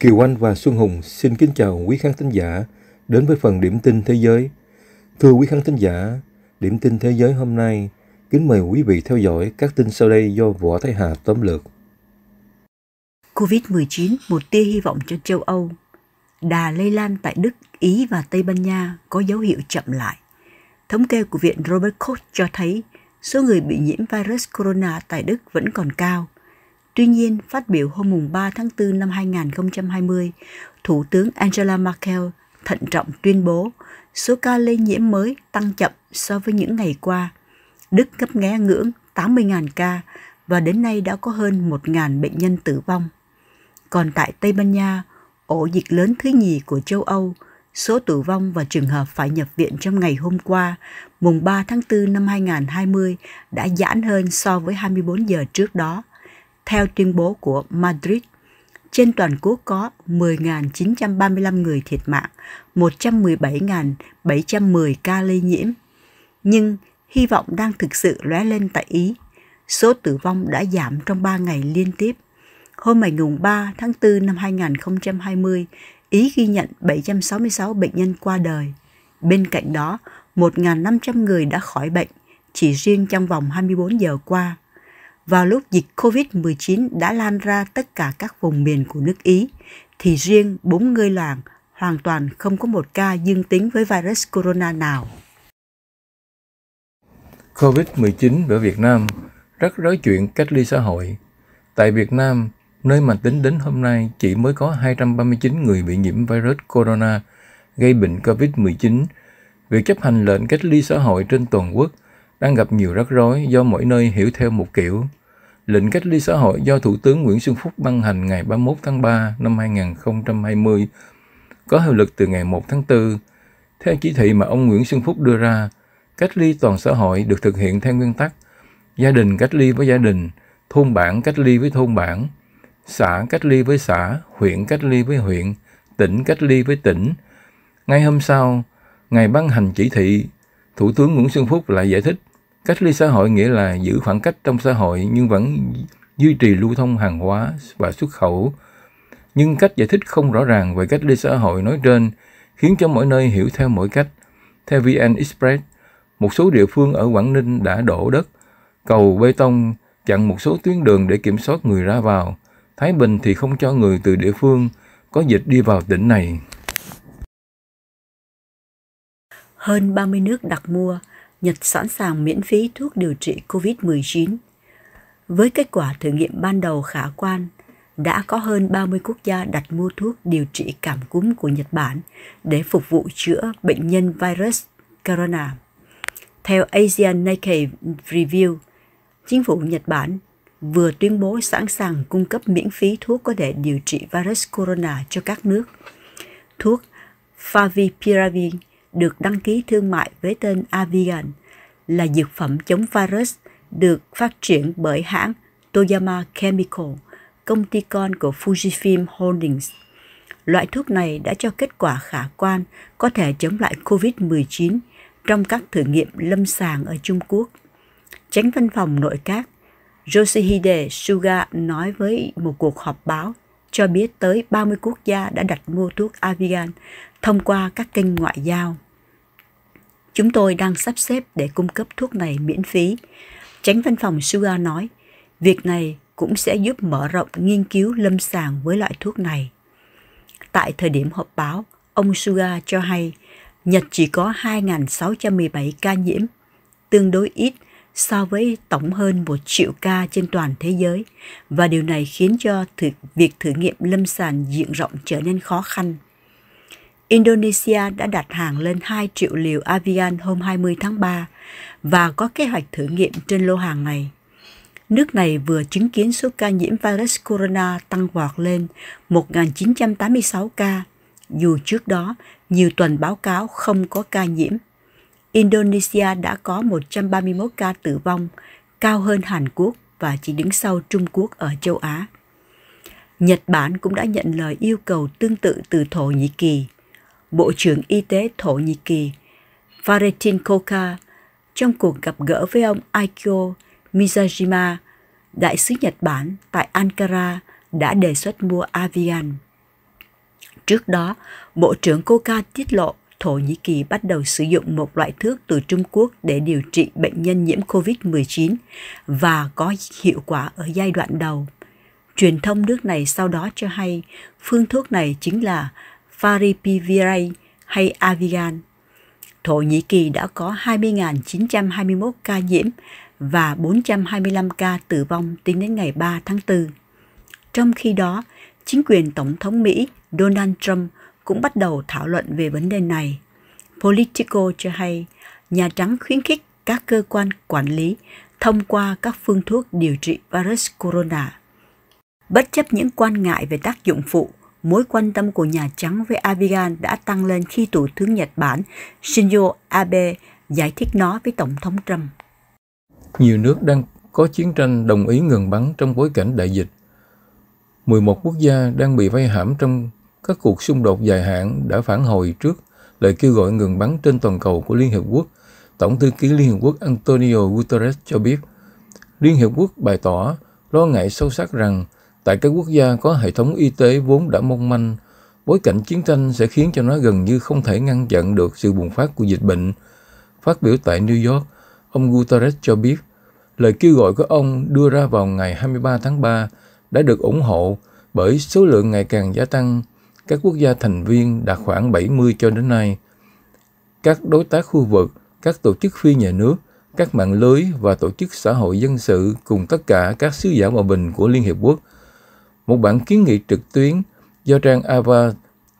Kiều Anh và Xuân Hùng xin kính chào quý khán thính giả đến với phần điểm tin thế giới. Thưa quý khán thính giả, điểm tin thế giới hôm nay kính mời quý vị theo dõi các tin sau đây do Võ Thái Hà tóm lược. COVID-19 một tia hy vọng cho châu Âu. Đà lây lan tại Đức, Ý và Tây Ban Nha có dấu hiệu chậm lại. Thống kê của Viện Robert Koch cho thấy số người bị nhiễm virus corona tại Đức vẫn còn cao. Tuy nhiên, phát biểu hôm 3 tháng 4 năm 2020, Thủ tướng Angela Merkel thận trọng tuyên bố số ca lây nhiễm mới tăng chậm so với những ngày qua. Đức gấp nghé ngưỡng 80.000 ca và đến nay đã có hơn 1.000 bệnh nhân tử vong. Còn tại Tây Ban Nha, ổ dịch lớn thứ nhì của châu Âu, số tử vong và trường hợp phải nhập viện trong ngày hôm qua, mùng 3 tháng 4 năm 2020 đã giãn hơn so với 24 giờ trước đó, theo tuyên bố của Madrid. Trên toàn quốc có 10.935 người thiệt mạng, 117.710 ca lây nhiễm. Nhưng hy vọng đang thực sự lóe lên tại Ý. Số tử vong đã giảm trong 3 ngày liên tiếp. Hôm ngày 3 tháng 4 năm 2020, Ý ghi nhận 766 bệnh nhân qua đời. Bên cạnh đó, 1.500 người đã khỏi bệnh, chỉ riêng trong vòng 24 giờ qua. Vào lúc dịch COVID-19 đã lan ra tất cả các vùng miền của nước Ý, thì riêng người làng hoàn toàn không có một ca dương tính với virus corona nào. COVID-19 ở Việt Nam rất rối chuyện cách ly xã hội. Tại Việt Nam, nơi mà tính đến hôm nay chỉ mới có 239 người bị nhiễm virus corona gây bệnh COVID-19. Việc chấp hành lệnh cách ly xã hội trên toàn quốc đang gặp nhiều rắc rối do mỗi nơi hiểu theo một kiểu. Lệnh cách ly xã hội do Thủ tướng Nguyễn Xuân Phúc ban hành ngày 31 tháng 3 năm 2020 có hiệu lực từ ngày 1 tháng 4. Theo chỉ thị mà ông Nguyễn Xuân Phúc đưa ra, cách ly toàn xã hội được thực hiện theo nguyên tắc gia đình cách ly với gia đình, thôn bản cách ly với thôn bản, xã cách ly với xã, huyện cách ly với huyện, tỉnh cách ly với tỉnh. Ngay hôm sau, ngày ban hành chỉ thị, Thủ tướng Nguyễn Xuân Phúc lại giải thích cách ly xã hội nghĩa là giữ khoảng cách trong xã hội nhưng vẫn duy trì lưu thông hàng hóa và xuất khẩu. Nhưng cách giải thích không rõ ràng về cách ly xã hội nói trên khiến cho mỗi nơi hiểu theo mỗi cách. Theo VN Express, một số địa phương ở Quảng Ninh đã đổ đất, cầu bê tông chặn một số tuyến đường để kiểm soát người ra vào. Thái Bình thì không cho người từ địa phương có dịch đi vào tỉnh này. Hơn 30 nước đặt mua, Nhật sẵn sàng miễn phí thuốc điều trị COVID-19. Với kết quả thử nghiệm ban đầu khả quan, đã có hơn 30 quốc gia đặt mua thuốc điều trị cảm cúm của Nhật Bản để phục vụ chữa bệnh nhân virus corona. Theo Asian Nikkei Review, chính phủ Nhật Bản vừa tuyên bố sẵn sàng cung cấp miễn phí thuốc có thể điều trị virus corona cho các nước. Thuốc Favipiravir được đăng ký thương mại với tên Avigan là dược phẩm chống virus được phát triển bởi hãng Toyama Chemical, công ty con của Fujifilm Holdings. Loại thuốc này đã cho kết quả khả quan có thể chống lại COVID-19 trong các thử nghiệm lâm sàng ở Trung Quốc. Tránh văn phòng nội các Yoshihide Suga nói với một cuộc họp báo cho biết tới 30 quốc gia đã đặt mua thuốc Avigan thông qua các kênh ngoại giao. Chúng tôi đang sắp xếp để cung cấp thuốc này miễn phí. Tránh văn phòng Suga nói, việc này cũng sẽ giúp mở rộng nghiên cứu lâm sàng với loại thuốc này. Tại thời điểm họp báo, ông Suga cho hay Nhật chỉ có 2.617 ca nhiễm, tương đối ít so với tổng hơn một triệu ca trên toàn thế giới và điều này khiến cho thử, việc thử nghiệm lâm sàng diện rộng trở nên khó khăn. Indonesia đã đặt hàng lên 2 triệu liều Avian hôm 20 tháng 3 và có kế hoạch thử nghiệm trên lô hàng này. Nước này vừa chứng kiến số ca nhiễm virus corona tăng vọt lên 1.986 ca, dù trước đó nhiều tuần báo cáo không có ca nhiễm Indonesia đã có 131 ca tử vong, cao hơn Hàn Quốc và chỉ đứng sau Trung Quốc ở châu Á. Nhật Bản cũng đã nhận lời yêu cầu tương tự từ Thổ Nhĩ Kỳ. Bộ trưởng Y tế Thổ Nhĩ Kỳ Valentin Koka trong cuộc gặp gỡ với ông Aikyo Mizajima, đại sứ Nhật Bản tại Ankara đã đề xuất mua Avian. Trước đó, Bộ trưởng Koka tiết lộ Thổ Nhĩ Kỳ bắt đầu sử dụng một loại thuốc từ Trung Quốc để điều trị bệnh nhân nhiễm COVID-19 và có hiệu quả ở giai đoạn đầu. Truyền thông nước này sau đó cho hay phương thuốc này chính là Faripivir hay Avigan. Thổ Nhĩ Kỳ đã có 20.921 ca nhiễm và 425 ca tử vong tính đến ngày 3 tháng 4. Trong khi đó, chính quyền Tổng thống Mỹ Donald Trump cũng bắt đầu thảo luận về vấn đề này. Politico cho hay, Nhà Trắng khuyến khích các cơ quan quản lý thông qua các phương thuốc điều trị virus corona. Bất chấp những quan ngại về tác dụng phụ, mối quan tâm của Nhà Trắng với Abigail đã tăng lên khi Thủ tướng Nhật Bản Shinzo Abe giải thích nó với Tổng thống Trump. Nhiều nước đang có chiến tranh đồng ý ngừng bắn trong bối cảnh đại dịch. 11 quốc gia đang bị vây hãm trong các cuộc xung đột dài hạn đã phản hồi trước lời kêu gọi ngừng bắn trên toàn cầu của Liên Hiệp Quốc. Tổng thư ký Liên Hiệp Quốc Antonio Guterres cho biết, Liên Hiệp Quốc bày tỏ lo ngại sâu sắc rằng tại các quốc gia có hệ thống y tế vốn đã mong manh, bối cảnh chiến tranh sẽ khiến cho nó gần như không thể ngăn chặn được sự bùng phát của dịch bệnh. Phát biểu tại New York, ông Guterres cho biết, lời kêu gọi của ông đưa ra vào ngày 23 tháng 3 đã được ủng hộ bởi số lượng ngày càng gia tăng các quốc gia thành viên đạt khoảng 70 cho đến nay. Các đối tác khu vực, các tổ chức phi nhà nước, các mạng lưới và tổ chức xã hội dân sự cùng tất cả các sứ giả hòa bình của Liên Hiệp Quốc. Một bản kiến nghị trực tuyến do trang AVA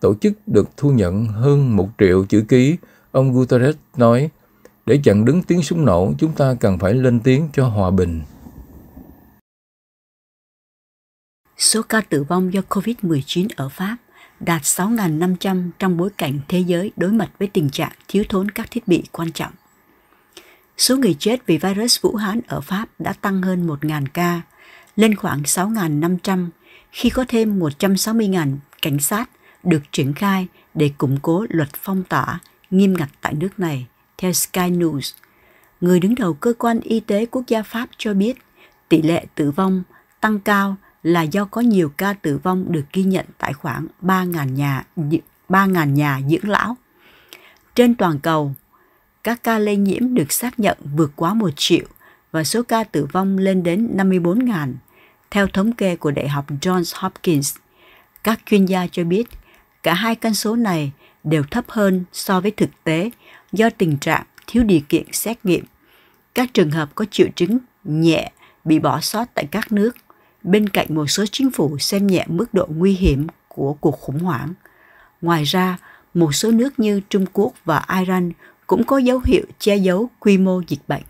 tổ chức được thu nhận hơn một triệu chữ ký, ông Guterres nói, để chặn đứng tiếng súng nổ, chúng ta cần phải lên tiếng cho hòa bình. Số ca tử vong do COVID-19 ở Pháp đạt 6.500 trong bối cảnh thế giới đối mặt với tình trạng thiếu thốn các thiết bị quan trọng. Số người chết vì virus Vũ Hán ở Pháp đã tăng hơn 1.000 ca, lên khoảng 6.500 khi có thêm 160.000 cảnh sát được triển khai để củng cố luật phong tỏa nghiêm ngặt tại nước này, theo Sky News. Người đứng đầu cơ quan y tế quốc gia Pháp cho biết tỷ lệ tử vong tăng cao là do có nhiều ca tử vong được ghi nhận tại khoảng 3.000 nhà 3.000 nhà dưỡng lão. Trên toàn cầu, các ca lây nhiễm được xác nhận vượt quá 1 triệu và số ca tử vong lên đến 54.000. Theo thống kê của Đại học Johns Hopkins, các chuyên gia cho biết cả hai con số này đều thấp hơn so với thực tế do tình trạng thiếu điều kiện xét nghiệm. Các trường hợp có triệu chứng nhẹ bị bỏ sót tại các nước bên cạnh một số chính phủ xem nhẹ mức độ nguy hiểm của cuộc khủng hoảng. Ngoài ra, một số nước như Trung Quốc và Iran cũng có dấu hiệu che giấu quy mô dịch bệnh.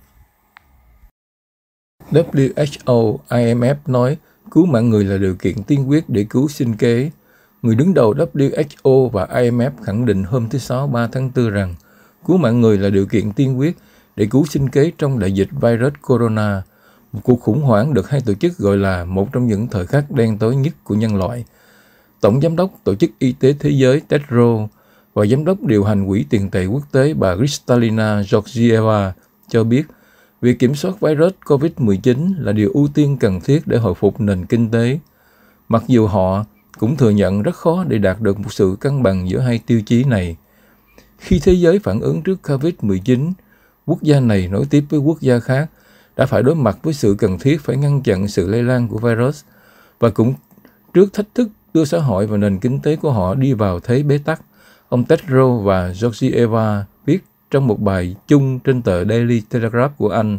WHO, IMF nói cứu mạng người là điều kiện tiên quyết để cứu sinh kế. Người đứng đầu WHO và IMF khẳng định hôm thứ Sáu 3 tháng 4 rằng cứu mạng người là điều kiện tiên quyết để cứu sinh kế trong đại dịch virus corona. Một cuộc khủng hoảng được hai tổ chức gọi là một trong những thời khắc đen tối nhất của nhân loại. Tổng Giám đốc Tổ chức Y tế Thế giới Tedros và Giám đốc điều hành Quỹ tiền tệ quốc tế bà Kristalina Georgieva cho biết việc kiểm soát virus COVID-19 là điều ưu tiên cần thiết để hồi phục nền kinh tế. Mặc dù họ cũng thừa nhận rất khó để đạt được một sự cân bằng giữa hai tiêu chí này. Khi thế giới phản ứng trước COVID-19, quốc gia này nối tiếp với quốc gia khác đã phải đối mặt với sự cần thiết phải ngăn chặn sự lây lan của virus và cũng trước thách thức đưa xã hội và nền kinh tế của họ đi vào thế bế tắc. Ông Tedro và Georgieva viết trong một bài chung trên tờ Daily Telegraph của Anh.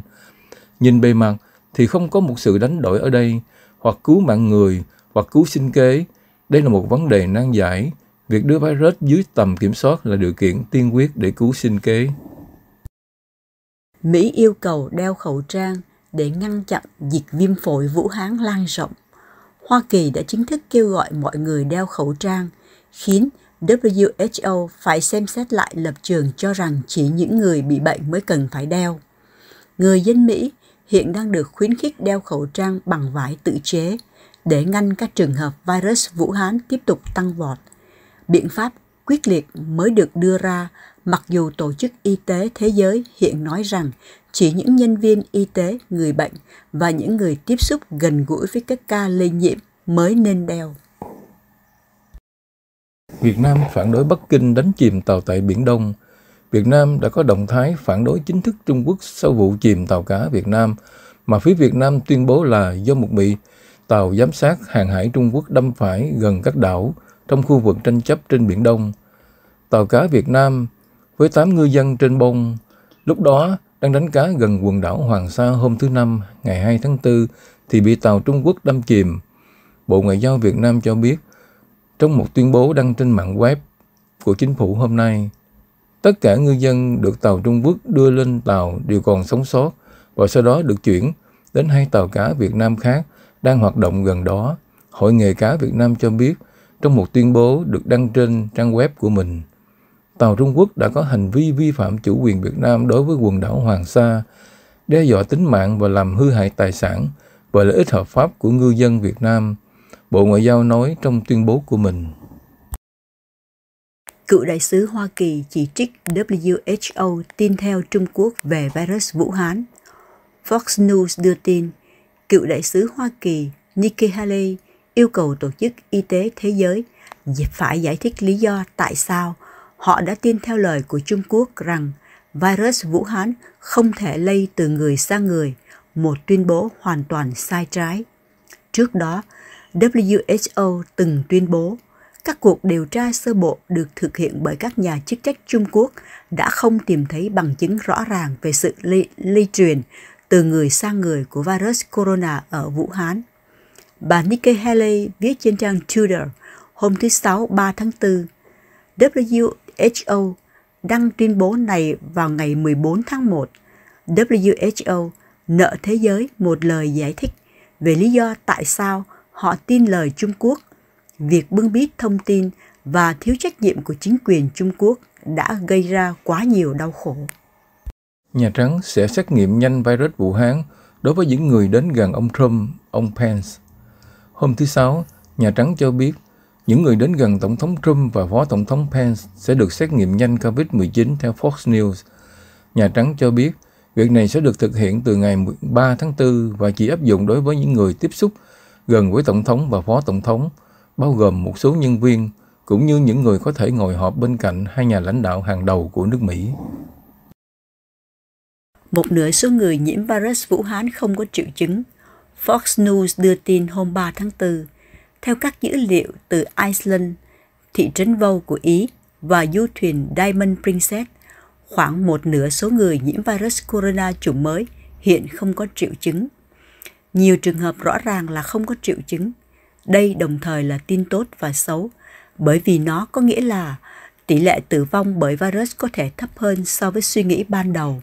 Nhìn bề mặt thì không có một sự đánh đổi ở đây, hoặc cứu mạng người, hoặc cứu sinh kế. Đây là một vấn đề nan giải. Việc đưa virus dưới tầm kiểm soát là điều kiện tiên quyết để cứu sinh kế. Mỹ yêu cầu đeo khẩu trang để ngăn chặn dịch viêm phổi Vũ Hán lan rộng. Hoa Kỳ đã chính thức kêu gọi mọi người đeo khẩu trang, khiến WHO phải xem xét lại lập trường cho rằng chỉ những người bị bệnh mới cần phải đeo. Người dân Mỹ hiện đang được khuyến khích đeo khẩu trang bằng vải tự chế để ngăn các trường hợp virus Vũ Hán tiếp tục tăng vọt. Biện pháp quyết liệt mới được đưa ra mặc dù Tổ chức Y tế Thế giới hiện nói rằng chỉ những nhân viên y tế, người bệnh và những người tiếp xúc gần gũi với các ca lây nhiễm mới nên đeo. Việt Nam phản đối Bắc Kinh đánh chìm tàu tại Biển Đông. Việt Nam đã có động thái phản đối chính thức Trung Quốc sau vụ chìm tàu cá Việt Nam mà phía Việt Nam tuyên bố là do một bị tàu giám sát hàng hải Trung Quốc đâm phải gần các đảo trong khu vực tranh chấp trên Biển Đông. Tàu cá Việt Nam với 8 ngư dân trên bông. Lúc đó, đang đánh cá gần quần đảo Hoàng Sa hôm thứ Năm, ngày 2 tháng 4, thì bị tàu Trung Quốc đâm chìm. Bộ Ngoại giao Việt Nam cho biết, trong một tuyên bố đăng trên mạng web của chính phủ hôm nay, tất cả ngư dân được tàu Trung Quốc đưa lên tàu đều còn sống sót và sau đó được chuyển đến hai tàu cá Việt Nam khác đang hoạt động gần đó. Hội nghề cá Việt Nam cho biết trong một tuyên bố được đăng trên trang web của mình, tàu Trung Quốc đã có hành vi vi phạm chủ quyền Việt Nam đối với quần đảo Hoàng Sa, đe dọa tính mạng và làm hư hại tài sản và lợi ích hợp pháp của ngư dân Việt Nam, Bộ Ngoại giao nói trong tuyên bố của mình. Cựu đại sứ Hoa Kỳ chỉ trích WHO tin theo Trung Quốc về virus Vũ Hán. Fox News đưa tin, cựu đại sứ Hoa Kỳ Nikki Haley yêu cầu Tổ chức Y tế Thế giới phải giải thích lý do tại sao họ đã tin theo lời của Trung Quốc rằng virus Vũ Hán không thể lây từ người sang người, một tuyên bố hoàn toàn sai trái. Trước đó, WHO từng tuyên bố các cuộc điều tra sơ bộ được thực hiện bởi các nhà chức trách Trung Quốc đã không tìm thấy bằng chứng rõ ràng về sự lây, lây truyền từ người sang người của virus corona ở Vũ Hán. Bà Nikki Haley viết trên trang Twitter hôm thứ Sáu 3 tháng 4, WHO WHO đăng tuyên bố này vào ngày 14 tháng 1. WHO nợ thế giới một lời giải thích về lý do tại sao họ tin lời Trung Quốc. Việc bưng bít thông tin và thiếu trách nhiệm của chính quyền Trung Quốc đã gây ra quá nhiều đau khổ. Nhà Trắng sẽ xét nghiệm nhanh virus Vũ Hán đối với những người đến gần ông Trump, ông Pence. Hôm thứ Sáu, Nhà Trắng cho biết những người đến gần Tổng thống Trump và Phó Tổng thống Pence sẽ được xét nghiệm nhanh COVID-19 theo Fox News. Nhà Trắng cho biết, việc này sẽ được thực hiện từ ngày 3 tháng 4 và chỉ áp dụng đối với những người tiếp xúc gần với Tổng thống và Phó Tổng thống, bao gồm một số nhân viên, cũng như những người có thể ngồi họp bên cạnh hai nhà lãnh đạo hàng đầu của nước Mỹ. Một nửa số người nhiễm virus Vũ Hán không có triệu chứng. Fox News đưa tin hôm 3 tháng 4 theo các dữ liệu từ Iceland, thị trấn Vâu của Ý và du thuyền Diamond Princess, khoảng một nửa số người nhiễm virus corona chủng mới hiện không có triệu chứng. Nhiều trường hợp rõ ràng là không có triệu chứng. Đây đồng thời là tin tốt và xấu, bởi vì nó có nghĩa là tỷ lệ tử vong bởi virus có thể thấp hơn so với suy nghĩ ban đầu.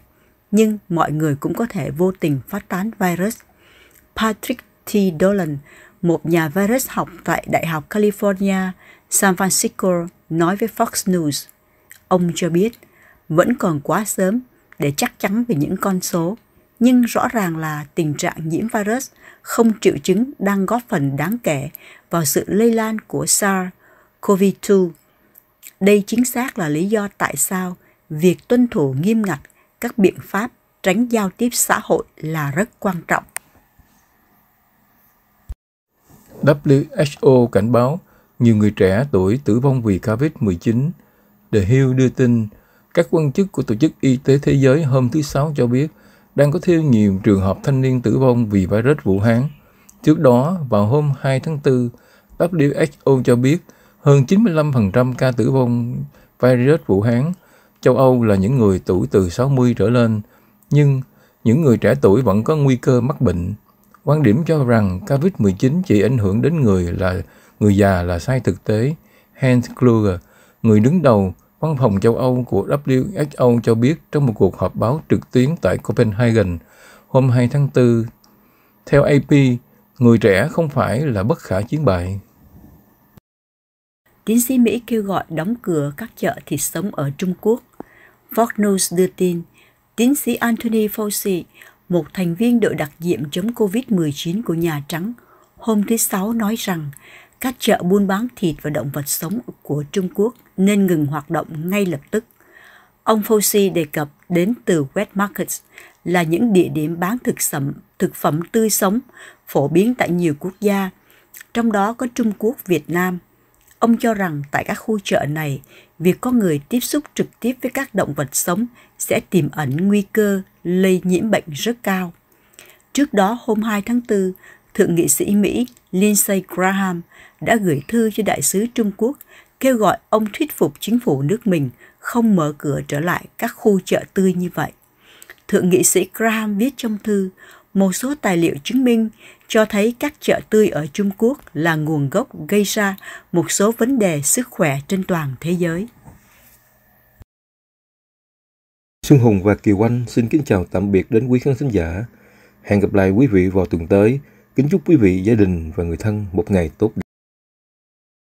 Nhưng mọi người cũng có thể vô tình phát tán virus. Patrick T. Dolan, một nhà virus học tại Đại học California, San Francisco nói với Fox News. Ông cho biết vẫn còn quá sớm để chắc chắn về những con số, nhưng rõ ràng là tình trạng nhiễm virus không triệu chứng đang góp phần đáng kể vào sự lây lan của SARS-CoV-2. Đây chính xác là lý do tại sao việc tuân thủ nghiêm ngặt các biện pháp tránh giao tiếp xã hội là rất quan trọng. WHO cảnh báo nhiều người trẻ tuổi tử vong vì COVID-19. The Hill đưa tin, các quan chức của Tổ chức Y tế Thế giới hôm thứ Sáu cho biết đang có thêm nhiều trường hợp thanh niên tử vong vì virus Vũ Hán. Trước đó, vào hôm 2 tháng 4, WHO cho biết hơn 95% ca tử vong virus Vũ Hán châu Âu là những người tuổi từ 60 trở lên, nhưng những người trẻ tuổi vẫn có nguy cơ mắc bệnh. Quan điểm cho rằng COVID-19 chỉ ảnh hưởng đến người là người già là sai thực tế. Hans Kluger, người đứng đầu Văn phòng châu Âu của WHO cho biết trong một cuộc họp báo trực tuyến tại Copenhagen hôm 2 tháng 4. Theo AP, người trẻ không phải là bất khả chiến bại. Tiến sĩ Mỹ kêu gọi đóng cửa các chợ thịt sống ở Trung Quốc. Fox News đưa tin, tiến sĩ Anthony Fauci, một thành viên đội đặc nhiệm chống COVID-19 của Nhà Trắng, hôm thứ Sáu nói rằng các chợ buôn bán thịt và động vật sống của Trung Quốc nên ngừng hoạt động ngay lập tức. Ông Fauci đề cập đến từ wet markets là những địa điểm bán thực phẩm, thực phẩm tươi sống phổ biến tại nhiều quốc gia, trong đó có Trung Quốc, Việt Nam. Ông cho rằng tại các khu chợ này, việc có người tiếp xúc trực tiếp với các động vật sống sẽ tiềm ẩn nguy cơ lây nhiễm bệnh rất cao. Trước đó hôm 2 tháng 4, Thượng nghị sĩ Mỹ Lindsey Graham đã gửi thư cho Đại sứ Trung Quốc kêu gọi ông thuyết phục chính phủ nước mình không mở cửa trở lại các khu chợ tươi như vậy. Thượng nghị sĩ Graham viết trong thư, một số tài liệu chứng minh cho thấy các chợ tươi ở Trung Quốc là nguồn gốc gây ra một số vấn đề sức khỏe trên toàn thế giới. Xuân Hùng và Kiều Anh xin kính chào tạm biệt đến quý khán thính giả. Hẹn gặp lại quý vị vào tuần tới. Kính chúc quý vị, gia đình và người thân một ngày tốt đẹp.